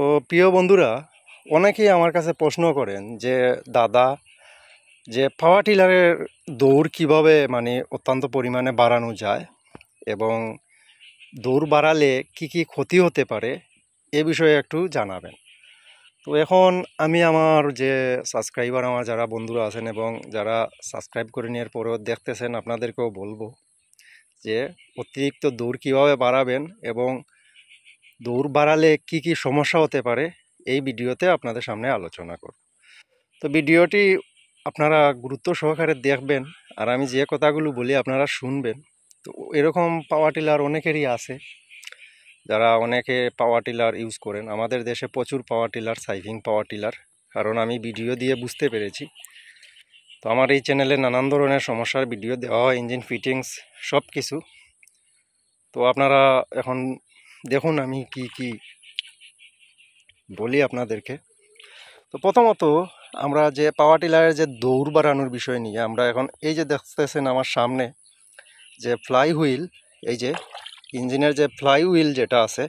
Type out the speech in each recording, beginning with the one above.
ও প্রিয় বন্ধুরা অনেকেই আমার কাছে প্রশ্ন করেন যে দাদা যে পাওয়ার টিলারের দৌড় কিভাবে মানে অত্যন্ত পরিমাণে বাড়ানো যায় এবং দৌড় বাড়ালে কি কি ক্ষতি হতে পারে এ বিষয়ে একটু জানাবেন তো এখন আমি আমার যে সাবস্ক্রাইবার আমার যারা বন্ধুরা আছেন এবং যারা সাবস্ক্রাইব করে নেওয়ার পরেও দেখতেছেন আপনাদেরকেও বলবো যে অতিরিক্ত দৌড় কীভাবে বাড়াবেন এবং দৌড় বাড়ালে কি কি সমস্যা হতে পারে এই ভিডিওতে আপনাদের সামনে আলোচনা করব তো ভিডিওটি আপনারা গুরুত্ব সহকারে দেখবেন আর আমি যে কথাগুলো বলি আপনারা শুনবেন তো এরকম পাওয়ার টিলার অনেকেরই আছে যারা অনেকে পাওয়ার টিলার ইউজ করেন আমাদের দেশে প্রচুর পাওয়ার টিলার সাইভিং পাওয়ার টিলার কারণ আমি ভিডিও দিয়ে বুঝতে পেরেছি তো আমার এই চ্যানেলে নানান ধরনের সমস্যার ভিডিও দেওয়া হয় ইঞ্জিন ফিটিংস সব কিছু তো আপনারা এখন দেখুন আমি কি কি বলি আপনাদেরকে তো প্রথমত আমরা যে পাওয়ার টিলারের যে দৌড় বাড়ানোর বিষয় নিয়ে আমরা এখন এই যে দেখতেছেন আমার সামনে যে ফ্লাই হুইল এই যে ইঞ্জিনের যে ফ্লাই হুইল যেটা আছে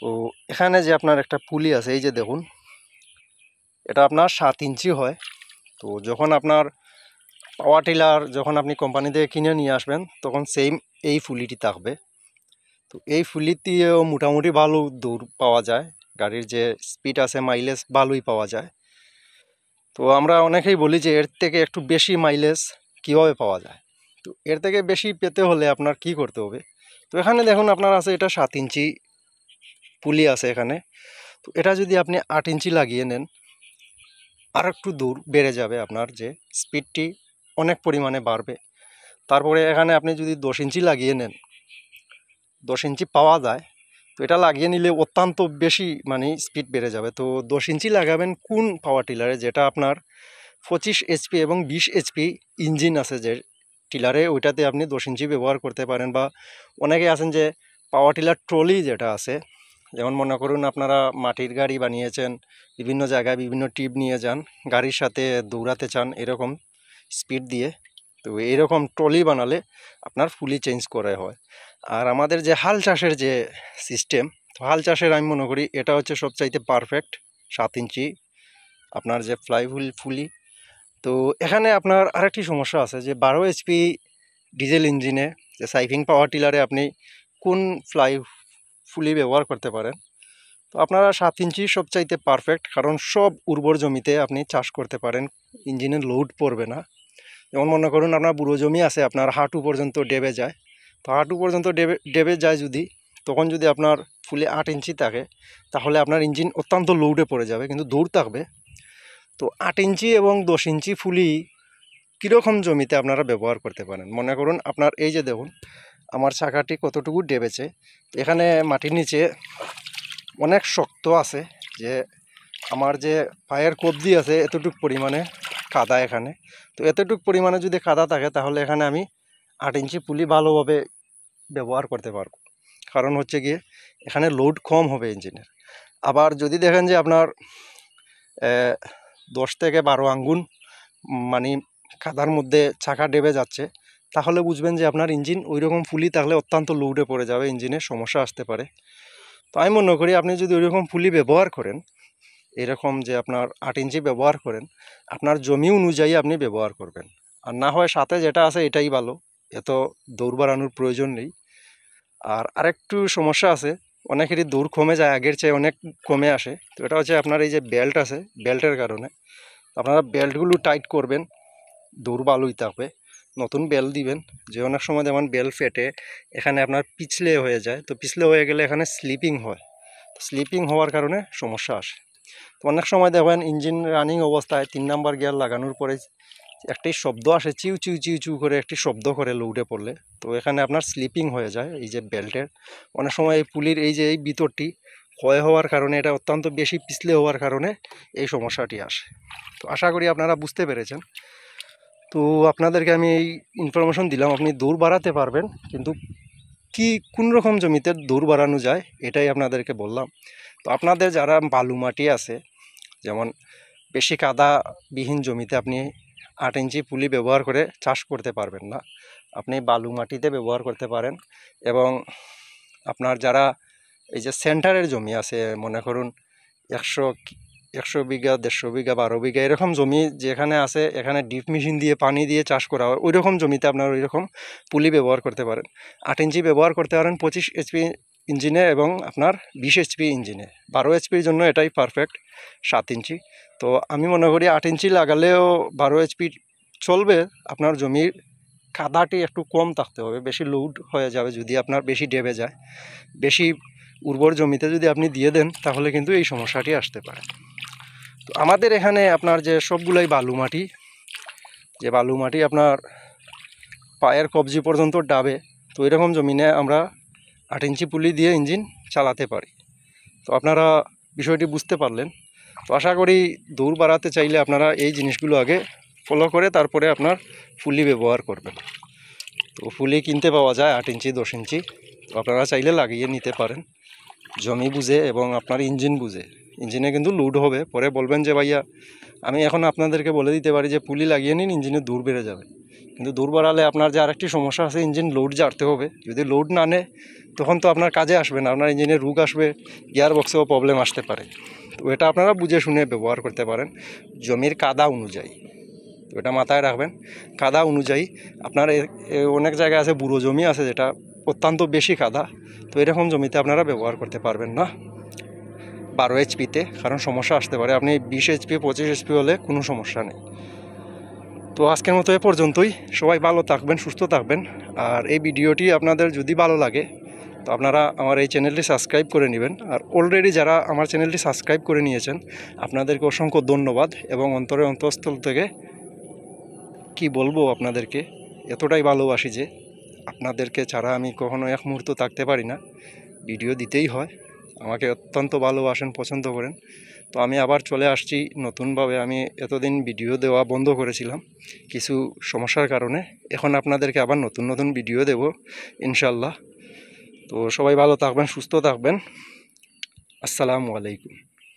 তো এখানে যে আপনার একটা পুলি আছে এই যে দেখুন এটা আপনার সাত ইঞ্চি হয় তো যখন আপনার পাওয়ার টিলার যখন আপনি কোম্পানি থেকে কিনে নিয়ে আসবেন তখন সেম এই ফুলিটি থাকবে তো এই ফুলিতেও মোটামুটি ভালো দৌড় পাওয়া যায় গাড়ির যে স্পিড আছে মাইলেজ ভালোই পাওয়া যায় তো আমরা অনেকেই বলি যে এর থেকে একটু বেশি মাইলেজ কীভাবে পাওয়া যায় তো এর থেকে বেশি পেতে হলে আপনার কি করতে হবে তো এখানে দেখুন আপনার আছে এটা সাত ইঞ্চি পুলি আছে এখানে তো এটা যদি আপনি আট ইঞ্চি লাগিয়ে নেন আর একটু দূর বেড়ে যাবে আপনার যে স্পিডটি অনেক পরিমাণে বাড়বে তারপরে এখানে আপনি যদি দশ ইঞ্চি লাগিয়ে নেন দশ ইঞ্চি পাওয়া যায় তো এটা লাগিয়ে নিলে অত্যন্ত বেশি মানে স্পিড বেড়ে যাবে তো দশ ইঞ্চি লাগাবেন কোন পাওয়ার টিলারে যেটা আপনার পঁচিশ এইচপি এবং বিশ এইচপি ইঞ্জিন আছে যে টিলারে ওইটাতে আপনি দশ ইঞ্চি ব্যবহার করতে পারেন বা অনেকে আছেন যে পাওয়ার টিলার ট্রলি যেটা আছে যেমন মনে করুন আপনারা মাটির গাড়ি বানিয়েছেন বিভিন্ন জায়গায় বিভিন্ন টিপ নিয়ে যান গাড়ির সাথে দৌড়াতে চান এরকম স্পিড দিয়ে তো এরকম ট্রলি বানালে আপনার ফুলি চেঞ্জ করা হয় আর আমাদের যে হাল চাষের যে সিস্টেম তো হাল চাষের আমি মনে করি এটা হচ্ছে সবচাইতে পারফেক্ট সাত ইঞ্চি আপনার যে ফ্লাইহুল ফুলি তো এখানে আপনার আরেকটি সমস্যা আছে যে বারো এইচপি ডিজেল ইঞ্জিনে যে সাইফিং পাওয়ার টিলারে আপনি কোন ফ্লাই ফুলি ব্যবহার করতে পারেন তো আপনারা সাত ইঞ্চি সবচাইতে পারফেক্ট কারণ সব উর্বর জমিতে আপনি চাষ করতে পারেন ইঞ্জিনের লোড পড়বে না যেমন মনে করুন আপনার বুড়ো জমি আছে আপনার হাঁটু পর্যন্ত ডেবে যায় তো পর্যন্ত ডেবে ডেবে যায় যদি তখন যদি আপনার ফুলে আট ইঞ্চি থাকে তাহলে আপনার ইঞ্জিন অত্যন্ত লোডে পড়ে যাবে কিন্তু দূর থাকবে তো আট ইঞ্চি এবং দশ ইঞ্চি ফুলি কীরকম জমিতে আপনারা ব্যবহার করতে পারেন মনে করুন আপনার এই যে দেখুন আমার শাখাটি কতটুকু ডেবেছে এখানে মাটির নিচে অনেক শক্ত আছে যে আমার যে পায়ের কবজি আছে এতটুক পরিমাণে কাদা এখানে তো এতটুক পরিমাণে যদি কাদা থাকে তাহলে এখানে আমি আট ইঞ্চি পুলি ভালোভাবে ব্যবহার করতে পারবো কারণ হচ্ছে গিয়ে এখানে লোড কম হবে ইঞ্জিনের আবার যদি দেখেন যে আপনার দশ থেকে বারো আঙ্গুন মানে কাদার মধ্যে চাকা ডেবে যাচ্ছে তাহলে বুঝবেন যে আপনার ইঞ্জিন ওই রকম ফুলি তাহলে অত্যন্ত লোডে পড়ে যাবে ইঞ্জিনের সমস্যা আসতে পারে তো আমি মনে করি আপনি যদি ওইরকম ফুলি ব্যবহার করেন এরকম যে আপনার আট ইঞ্চি ব্যবহার করেন আপনার জমি অনুযায়ী আপনি ব্যবহার করবেন আর না হয় সাথে যেটা আছে এটাই ভালো এত দৌড় বাড়ানোর প্রয়োজন নেই আর আরেকটু সমস্যা আছে অনেকেরই দৌড় কমে যায় আগের চেয়ে অনেক কমে আসে তো এটা হচ্ছে আপনার এই যে বেল্ট আছে বেল্টের কারণে আপনারা বেল্টগুলো টাইট করবেন দৌড় বালুই তাপে নতুন বেল দিবেন যে অনেক সময় যেমন বেল ফেটে এখানে আপনার পিছলে হয়ে যায় তো পিছলে হয়ে গেলে এখানে স্লিপিং হয় স্লিপিং হওয়ার কারণে সমস্যা আসে তো অনেক সময় দেখবেন ইঞ্জিন রানিং অবস্থায় তিন নাম্বার গিয়ার লাগানোর পরে একটি শব্দ আসে চিউ চিউ চিউ চিউ করে একটি শব্দ করে লৌটে পড়লে তো এখানে আপনার স্লিপিং হয়ে যায় এই যে বেল্টের অনেক সময় এই পুলির এই যে এই ভিতরটি ক্ষয় হওয়ার কারণে এটা অত্যন্ত বেশি পিছলে হওয়ার কারণে এই সমস্যাটি আসে তো আশা করি আপনারা বুঝতে পেরেছেন তো আপনাদেরকে আমি এই ইনফরমেশন দিলাম আপনি দৌড় বাড়াতে পারবেন কিন্তু কি কোন রকম জমিতে দৌড় বাড়ানো যায় এটাই আপনাদেরকে বললাম তো আপনাদের যারা বালু মাটি আছে যেমন বেশি কাদা বিহীন জমিতে আপনি আট ইঞ্চি পুলি ব্যবহার করে চাষ করতে পারবেন না আপনি বালু মাটিতে ব্যবহার করতে পারেন এবং আপনার যারা এই যে সেন্টারের জমি আছে মনে করুন একশো একশো বিঘা দেড়শো বিঘা বারো বিঘা এরকম জমি যেখানে আছে এখানে ডিপ মেশিন দিয়ে পানি দিয়ে চাষ করা হয় ওই রকম জমিতে আপনার ওই রকম পুলি ব্যবহার করতে পারেন আট ইঞ্চি ব্যবহার করতে পারেন পঁচিশ এইচপি ইঞ্জিনে এবং আপনার বিশ এইচপি ইঞ্জিনে বারো এইচপির জন্য এটাই পারফেক্ট সাত ইঞ্চি তো আমি মনে করি আট ইঞ্চি লাগালেও বারো এইচপি চলবে আপনার জমির কাদাটি একটু কম থাকতে হবে বেশি লোড হয়ে যাবে যদি আপনার বেশি ডেবে যায় বেশি উর্বর জমিতে যদি আপনি দিয়ে দেন তাহলে কিন্তু এই সমস্যাটি আসতে পারে তো আমাদের এখানে আপনার যে সবগুলাই বালু মাটি যে বালু মাটি আপনার পায়ের কবজি পর্যন্ত ডাবে তো এরকম জমিনে আমরা আট ইঞ্চি পুলি দিয়ে ইঞ্জিন চালাতে পারি তো আপনারা বিষয়টি বুঝতে পারলেন তো আশা করি দূর বাড়াতে চাইলে আপনারা এই জিনিসগুলো আগে ফলো করে তারপরে আপনার ফুলি ব্যবহার করবেন তো ফুলি কিনতে পাওয়া যায় আট ইঞ্চি দশ ইঞ্চি তো আপনারা চাইলে লাগিয়ে নিতে পারেন জমি বুঝে এবং আপনার ইঞ্জিন বুঝে ইঞ্জিনে কিন্তু লুড হবে পরে বলবেন যে ভাইয়া আমি এখন আপনাদেরকে বলে দিতে পারি যে পুলি লাগিয়ে নিন ইঞ্জিনে দূর বেড়ে যাবে কিন্তু দুর্বল আলে আপনার যে আরেকটি সমস্যা আছে ইঞ্জিন লোড জারতে হবে যদি লোড না নেয় তখন তো আপনার কাজে আসবে না আপনার ইঞ্জিনের রুগ আসবে গিয়ার বক্সেও প্রবলেম আসতে পারে তো এটা আপনারা বুঝে শুনে ব্যবহার করতে পারেন জমির কাদা অনুযায়ী তো এটা মাথায় রাখবেন কাদা অনুযায়ী আপনার অনেক জায়গায় আছে বুড়ো জমি আছে যেটা অত্যন্ত বেশি কাদা তো এরকম জমিতে আপনারা ব্যবহার করতে পারবেন না বারো এইচপিতে কারণ সমস্যা আসতে পারে আপনি বিশ এইচপি পঁচিশ এইচপি হলে কোনো সমস্যা নেই তো আজকের মতো এ পর্যন্তই সবাই ভালো থাকবেন সুস্থ থাকবেন আর এই ভিডিওটি আপনাদের যদি ভালো লাগে তো আপনারা আমার এই চ্যানেলটি সাবস্ক্রাইব করে নেবেন আর অলরেডি যারা আমার চ্যানেলটি সাবস্ক্রাইব করে নিয়েছেন আপনাদেরকে অসংখ্য ধন্যবাদ এবং অন্তরে অন্তঃস্থল থেকে কি বলবো আপনাদেরকে এতটাই ভালোবাসি যে আপনাদেরকে ছাড়া আমি কখনো এক মুহূর্ত থাকতে পারি না ভিডিও দিতেই হয় আমাকে অত্যন্ত ভালোবাসেন পছন্দ করেন তো আমি আবার চলে আসছি নতুনভাবে আমি এতদিন ভিডিও দেওয়া বন্ধ করেছিলাম কিছু সমস্যার কারণে এখন আপনাদেরকে আবার নতুন নতুন ভিডিও দেব ইনশাল্লাহ তো সবাই ভালো থাকবেন সুস্থ থাকবেন আসসালামু আলাইকুম